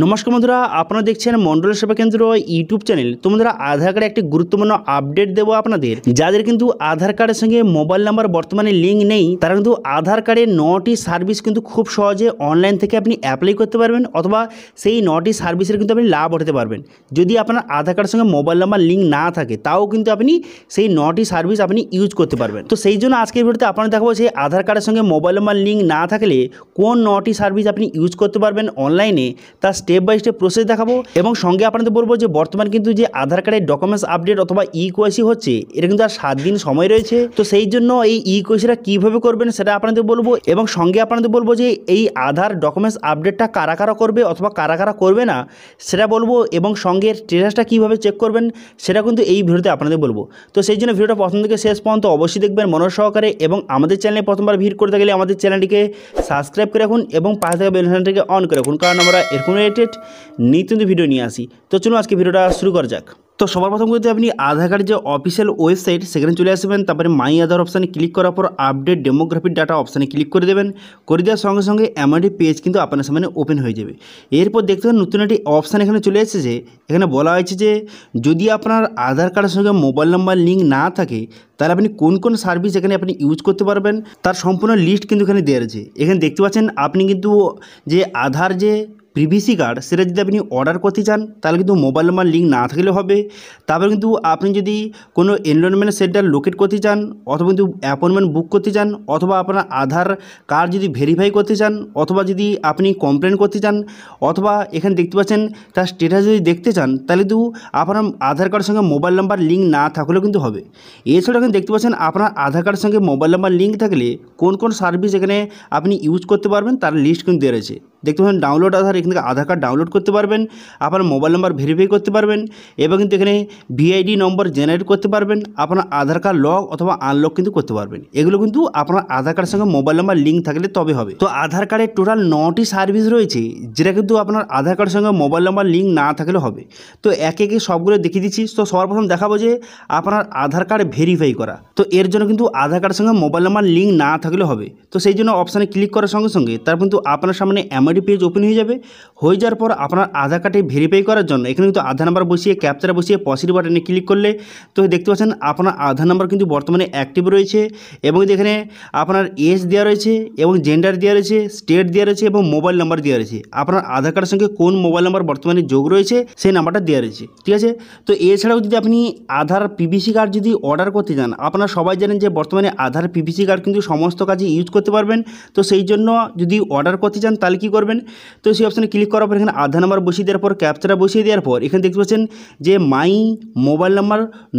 নমস্কার বন্ধুরা আপনারা দেখছেন মন্ডল সেবা কেন্দ্র ইউটিউব চ্যানেল তো আধার কার্ডে একটি গুরুত্বপূর্ণ আপডেট দেবো আপনাদের যাদের কিন্তু আধার কার্ডের সঙ্গে মোবাইল নাম্বার বর্তমানে লিঙ্ক নেই তারা কিন্তু আধার কার্ডে নটি সার্ভিস কিন্তু খুব সহজে অনলাইন থেকে আপনি অ্যাপ্লাই করতে পারবেন অথবা সেই নটি সার্ভিসের কিন্তু আপনি লাভ উঠাতে পারবেন যদি আপনার আধার কার্ডের সঙ্গে মোবাইল নাম্বার লিঙ্ক না থাকে তাও কিন্তু আপনি সেই নটি সার্ভিস আপনি ইউজ করতে পারবেন তো সেই জন্য আজকের ভিডিওতে আপনারা দেখাবো সেই আধার কার্ডের সঙ্গে মোবাইল নাম্বার লিঙ্ক না থাকলে কোন নটি সার্ভিস আপনি ইউজ করতে পারবেন অনলাইনে তার স্টেপ বাই স্টেপ প্রসেস দেখাবো এবং সঙ্গে আপনাদের বলবো যে বর্তমান কিন্তু যে আধার কার্ডের ডকুমেন্টস আপডেট অথবা ই কোয়াইসি হচ্ছে এটা কিন্তু আর সাত দিন সময় রয়েছে তো সেই জন্য এই ই কোয়াইসিটা কীভাবে করবেন সেটা আপনাদের বলবো এবং সঙ্গে আপনাদের বলবো যে এই আধার ডকুমেন্টস আপডেটটা কারা কারা করবে অথবা কারা কারা করবে না সেটা বলবো এবং সঙ্গে স্টেটাসটা কীভাবে চেক করবেন সেটা কিন্তু এই ভিডিওতে আপনাদের বলবো তো সেই জন্য ভিডিওটা প্রথম থেকে শেষ পর্যন্ত অবশ্যই দেখবেন মনোজ সহকারে এবং আমাদের চ্যানেলে প্রথমবার ভিড় করতে গেলে আমাদের চ্যানেলটিকে সাবস্ক্রাইব করে রাখুন এবং পাশে থাকা বেলসানটিকে অন করে রাখুন কারণ আমরা এরকম রিলেটেড নিত্য ভিডিও নিয়ে আসি তো চলুন আজকে ভিডিওটা শুরু করা যাক তো সবার প্রথম করতে আপনি আধার কার্ডের যে অফিসিয়াল ওয়েবসাইট সেখানে চলে আসবেন তারপরে মাই আধার অপশানে ক্লিক করার পর আপডেট ডেমোগ্রাফির ডাটা অপশানে ক্লিক করে দেবেন করে দেওয়ার সঙ্গে সঙ্গে এমন পেজ কিন্তু আপনার সামনে ওপেন হয়ে যাবে এরপর দেখতে পাবেন নতুন একটি অপশান এখানে চলে এসেছে এখানে বলা হয়েছে যে যদি আপনার আধার কার্ডের সঙ্গে মোবাইল নাম্বার লিঙ্ক না থাকে তাহলে আপনি কোন কোন সার্ভিস এখানে আপনি ইউজ করতে পারবেন তার সম্পূর্ণ লিস্ট কিন্তু এখানে দেওয়া রয়েছে এখানে দেখতে পাচ্ছেন আপনি কিন্তু যে আধার যে পিভিসি কার্ড সেটা যদি আপনি অর্ডার করতে চান তাহলে কিন্তু মোবাইল নাম্বার লিঙ্ক না থাকলে হবে তারপরে কিন্তু আপনি যদি কোনো এনরোলমেন্ট সেন্টার লোকেট করতে চান অথবা কিন্তু অ্যাপয়েন্টমেন্ট বুক করতে চান অথবা আপনার আধার কার্ড যদি ভেরিফাই করতে চান অথবা যদি আপনি কমপ্লেন করতে চান অথবা এখানে দেখতে পাচ্ছেন তার স্টেটাস যদি দেখতে চান তাহলে কিন্তু আপনার আধার কার্ডের সঙ্গে মোবাইল নাম্বার লিঙ্ক না থাকলেও কিন্তু হবে এছাড়াও কিন্তু দেখতে পাচ্ছেন আপনার আধার কার্ডের সঙ্গে মোবাইল নাম্বার লিঙ্ক থাকলে কোন কোন সার্ভিস এখানে আপনি ইউজ করতে পারবেন তার লিস্ট কিন্তু দেওয়া রয়েছে দেখতে পাবেন ডাউনলোড আধার এখান থেকে আধার কার্ড ডাউনলোড করতে পারবেন আপনার মোবাইল নাম্বার ভেরিফাই করতে পারবেন এবং কিন্তু এখানে ভিআইডি নম্বর জেনারেট করতে পারবেন আপনার আধার কার্ড লক অথবা আনলক কিন্তু করতে পারবেন এগুলো কিন্তু আপনার আধার কার্ডের সঙ্গে মোবাইল নাম্বার লিঙ্ক থাকলে তবে হবে তো আধার কার্ডের টোটাল নটি সার্ভিস রয়েছে যেটা কিন্তু আপনার আধার কার্ডের সঙ্গে মোবাইল নাম্বার লিঙ্ক না থাকলে হবে তো একে একে সবগুলো দেখিয়ে দিচ্ছি তো প্রথম দেখাবো যে আপনার আধার কার্ড ভেরিফাই করা তো এর জন্য কিন্তু আধার কার্ডের সঙ্গে মোবাইল নাম্বার লিঙ্ক না থাকলে হবে তো সেই জন্য অপশানে ক্লিক করার সঙ্গে সঙ্গে তার কিন্তু আপনার সামনে এমন আমারই পেজ ওপেন হয়ে যাবে হয়ে যাওয়ার পর আপনার আধার কার্ডে ভেরিফাই করার জন্য এখানে কিন্তু আধার নাম্বার বসিয়ে ক্যাপচার বসিয়ে পসির বাটনে ক্লিক করলে তো দেখতে পাচ্ছেন আপনার আধার নাম্বার কিন্তু বর্তমানে অ্যাক্টিভ রয়েছে এবং এখানে আপনার এজ দেওয়া রয়েছে এবং জেন্ডার দেওয়া রয়েছে স্টেট দেওয়া রয়েছে এবং মোবাইল নাম্বার দেওয়া রয়েছে আপনার আধার কার্ডের সঙ্গে কোন মোবাইল নাম্বার বর্তমানে যোগ রয়েছে সেই নাম্বারটা দেওয়া রয়েছে ঠিক আছে তো এছাড়াও যদি আপনি আধার পিভিসি কার্ড যদি অর্ডার করতে চান আপনারা সবাই জানেন যে বর্তমানে আধার পিভিসি কার্ড কিন্তু সমস্ত কাজে ইউজ করতে পারবেন তো সেই জন্য যদি অর্ডার করতে চান তাহলে কী করবেন করবেন তো সেই অপশানে ক্লিক করার পর এখানে আধার নাম্বার বসিয়ে দেওয়ার পর ক্যাপচারা বসিয়ে দেওয়ার পর এখানে দেখতে পাচ্ছেন যে my mobile number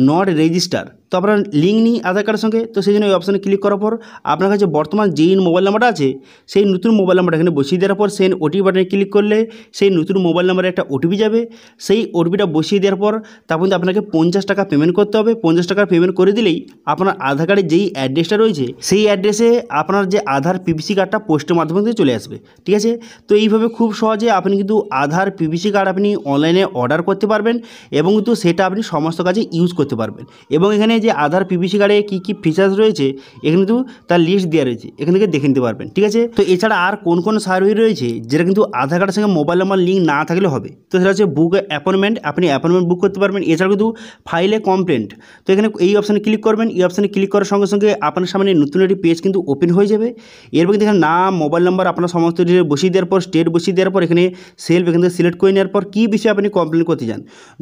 not register তো আপনার লিঙ্ক নিই আধার কার্ডের সঙ্গে তো সেই জন্য ওই অপশানে ক্লিক করার পর আপনার কাছে বর্তমান যেই মোবাইল নাম্বারটা আছে সেই নতুন মোবাইল নাম্বারটা এখানে বসিয়ে দেওয়ার পর সেই ওটিপি বাটনে ক্লিক করলে সেই নতুন মোবাইল নাম্বারে একটা ওটিপি যাবে সেই ওটিপিটা বসিয়ে দেওয়ার পর তারপর আপনাকে পঞ্চাশ টাকা পেমেন্ট করতে হবে পঞ্চাশ টাকা পেমেন্ট করে দিলেই আপনার আধার কার্ডের যেই অ্যাড্রেসটা রয়েছে সেই অ্যাড্রেসে আপনার যে আধার পিভিসি কার্ডটা পোস্টের মাধ্যমে দিয়ে চলে আসবে ঠিক আছে তো এইভাবে খুব সহজে আপনি কিন্তু আধার পিভিসি কার্ড আপনি অনলাইনে অর্ডার করতে পারবেন এবং কিন্তু সেটা আপনি সমস্ত কাজে ইউজ করতে পারবেন এবং এখানে যে আধার পিপিসি কার্ডে কী কী ফিচার্স রয়েছে এখানে কিন্তু তার লিস্ট দেওয়া রয়েছে এখান থেকে দেখে নিতে পারবেন ঠিক আছে তো এছাড়া আর কোন কোন সার্ভিস রয়েছে যেটা কিন্তু আধার কার্ডের সঙ্গে মোবাইল নাম্বার লিঙ্ক না থাকলে হবে তো সেটা হচ্ছে বুক অ্যাপয়েন্টমেন্ট আপনি অ্যাপয়েন্টমেন্ট বুক করতে পারবেন এছাড়া কিন্তু ফাইলে কমপ্লেন্ট তো এখানে এই অপশানে ক্লিক করবেন এই অপশানে ক্লিক করার সঙ্গে সঙ্গে আপনার সামনে নতুন একটি পেজ কিন্তু ওপেন হয়ে যাবে এরপর কিন্তু এখানে নাম মোবাইল নাম্বার আপনার সমস্ত ডিটেল বসিয়ে দেওয়ার পর স্টেট বসিয়ে দেওয়ার পর এখানে সেলফ এখান থেকে সিলেক্ট করে নেওয়ার পর কী বিষয়ে আপনি কমপ্লেন করতে চান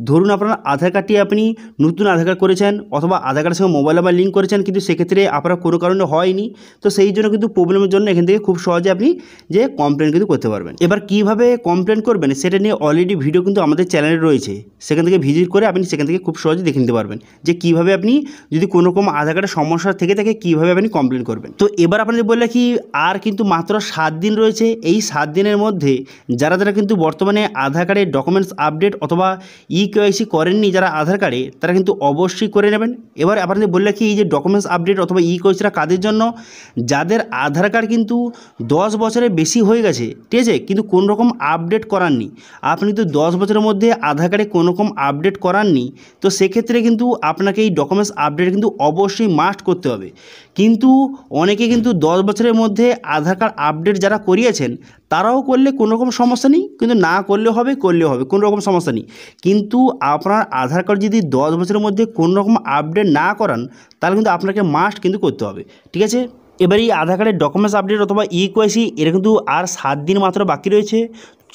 ধরুন আপনার আধার কার্ডটি আপনি নতুন আধার কার্ড করেছেন অথবা আধার কার্ডের সঙ্গে মোবাইল নাম্বার লিঙ্ক করেছেন কিন্তু সেক্ষেত্রে আপনার কোনো কারণে হয়নি তো সেই জন্য কিন্তু প্রবলেমের জন্য এখান থেকে খুব সহজে আপনি যে কমপ্লেন কিন্তু করতে পারবেন এবার কিভাবে কমপ্লেন করবেন সেটা নিয়ে অলরেডি ভিডিও কিন্তু আমাদের চ্যানেলে রয়েছে সেখান থেকে ভিজিট করে আপনি সেখান থেকে খুব সহজে দেখে নিতে পারবেন যে কিভাবে আপনি যদি কোনো রকম আধার কার্ডের সমস্যা থেকে থাকে কীভাবে আপনি কমপ্লেন করবেন তো এবার আপনাদের বললে কি আর কিন্তু মাত্র সাত দিন রয়েছে এই সাত দিনের মধ্যে যারা যারা কিন্তু বর্তমানে আধার কার্ডের ডকুমেন্টস আপডেট অথবা ই কেওয়াইসি করেননি যারা আধার কার্ডে তারা কিন্তু অবশ্যই করে নেবেন এবার আপনাদের বললে কি এই যে ডকুমেন্টস আপডেট অথবা ই করেছিলা কাদের জন্য যাদের আধার কার্ড কিন্তু দশ বছরের বেশি হয়ে গেছে ঠিক আছে কিন্তু কোন রকম আপডেট করাননি আপনি তো দশ বছরের মধ্যে আধার কার্ডে কোনো রকম আপডেট করাননি তো সেক্ষেত্রে কিন্তু আপনাকে এই ডকুমেন্টস আপডেট কিন্তু অবশ্যই মাস্ট করতে হবে কিন্তু অনেকে কিন্তু দশ বছরের মধ্যে আধার কার্ড আপডেট যারা করিয়েছেন তারাও করলে কোনো রকম সমস্যা নেই কিন্তু না করলেও হবে করলেও হবে কোনোরকম রকম সমস্যা নেই কিন্তু আপনার আধার কার্ড যদি দশ বছরের মধ্যে কোনো রকম আপডেট আপডেট না করান তাহলে কিন্তু আপনাকে মাস্ট কিন্তু করতে হবে ঠিক আছে এবার এই আধার কার্ডের ডকুমেন্টস আপডেট অথবা ইকোয়াইসি এর কিন্তু আর সাত দিন মাত্র বাকি রয়েছে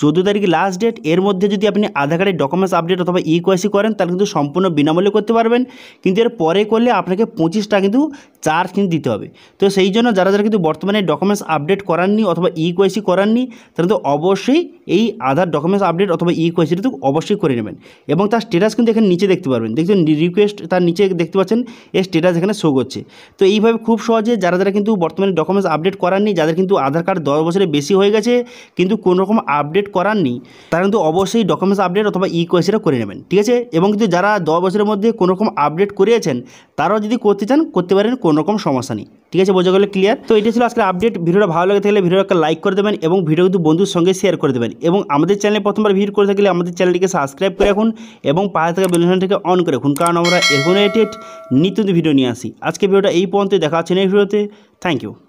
চোদ্দো তারিখ লাস্ট ডেট এর মধ্যে যদি আপনি আধার কার্ডের ডকুমেন্টস আপডেট অথবা ই কোয়াইসি করেন তাহলে কিন্তু সম্পূর্ণ বিনামূল্যে করতে পারবেন কিন্তু এর পরে করলে আপনাকে পঁচিশটা কিন্তু চার্জ কিন্তু দিতে হবে তো সেই জন্য যারা যারা কিন্তু বর্তমানে ডকুমেন্টস আপডেট করাননি অথবা ই কোয়াইসি করাননি তাহলে তো অবশ্যই এই আধার ডকুমেন্টস আপডেট অথবা ই কোয়াইসিটা তো অবশ্যই করে নেবেন এবং তার স্টেটাস কিন্তু এখানে নিচে দেখতে পারবেন দেখছেন রিকোয়েস্ট তার নিচে দেখতে পাচ্ছেন এর স্টেটাস এখানে শো করছে তো এইভাবে খুব সহজে যারা যারা কিন্তু বর্তমানে ডকুমেন্টস আপডেট করাননি যাদের কিন্তু আধার কার্ড দশ বছরের বেশি হয়ে গেছে কিন্তু কোনোরকম আপডেট আপডেট করাননি তারা কিন্তু অবশ্যই ডকুমেন্টস আপডেট অথবা ই কোয়েসিটা করে নেবেন ঠিক আছে এবং কিন্তু যারা দশ বছরের মধ্যে কোনো রকম আপডেট করিয়েছেন তারাও যদি করতে চান করতে পারেন কোনো রকম সমস্যা নেই ঠিক আছে বোঝা গেলে ক্লিয়ার তো এটি ছিল আজকে আপডেট ভিডিওটা ভালো লাগে থাকলে ভিডিও একটা লাইক করে দেবেন এবং ভিডিও কিন্তু বন্ধুর সঙ্গে শেয়ার করে দেবেন এবং আমাদের চ্যানেলে প্রথমবার ভিড় করে থাকলে আমাদের চ্যানেলটিকে সাবস্ক্রাইব করে রাখুন এবং পাশে থাকা থেকে অন করে রাখুন কারণ আমরা এখন এটি নিত্য ভিডিও নিয়ে আসি আজকে ভিডিওটা এই পর্যন্ত দেখা হচ্ছে এই ভিডিওতে থ্যাংক ইউ